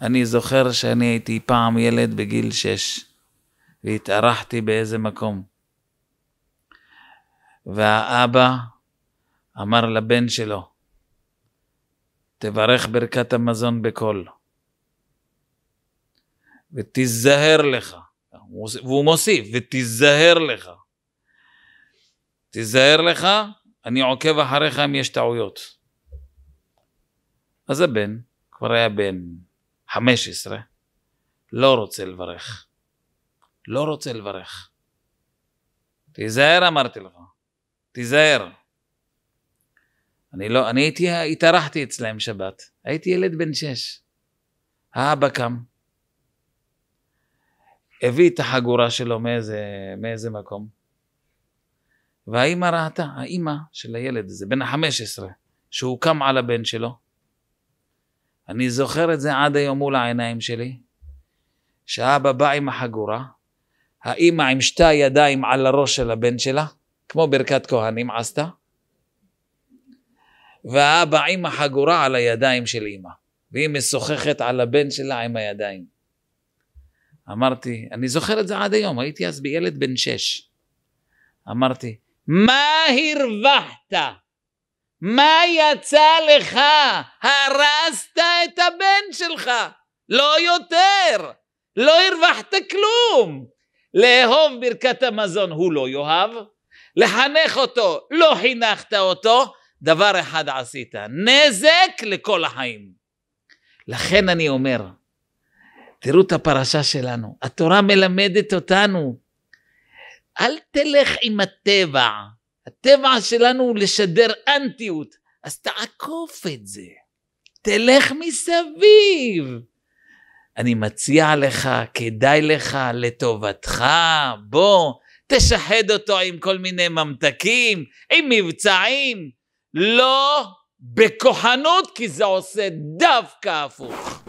אני זוכר שאני הייתי פעם ילד בגיל שש, והתארחתי באיזה מקום. והאבא אמר לבן שלו, תברך ברכת המזון בקול, ותיזהר לך, והוא מוסיף, ותיזהר לך. תיזהר לך, אני עוקב אחריך אם יש טעויות. אז הבן, כבר היה בן 15, לא רוצה לברך. לא רוצה לברך. תיזהר אמרתי לך, תיזהר. אני לא, אני הייתי, התארחתי אצלהם שבת, הייתי ילד בן שש. האבא קם, הביא את החגורה שלו מאיזה, מאיזה מקום, והאימא ראתה, האימא של הילד הזה, בן ה-15, שהוא קם על הבן שלו, אני זוכר את זה עד היום מול העיניים שלי, שהאבא בא עם החגורה, האימא עם שתי הידיים על הראש של הבן שלה, כמו ברכת כהנים עשתה, והאבא עם החגורה על הידיים של אימא, והיא משוחחת על הבן שלה עם הידיים. אמרתי, אני זוכר את זה עד היום, הייתי אז בילד בן שש. אמרתי, מה הרווחת? מה יצא לך? הרסת את הבן שלך, לא יותר, לא הרווחת כלום. לאהוב ברכת המזון הוא לא יאהב, לחנך אותו לא חינכת אותו, דבר אחד עשית, נזק לכל החיים. לכן אני אומר, תראו את הפרשה שלנו, התורה מלמדת אותנו, אל תלך עם הטבע, הטבע שלנו הוא לשדר אנטיות, אז תעקוף את זה. תלך מסביב. אני מציע לך, כדאי לך, לטובתך, בוא, תשחד אותו עם כל מיני ממתקים, עם מבצעים. לא בכוחנות, כי זה עושה דווקא הפוך.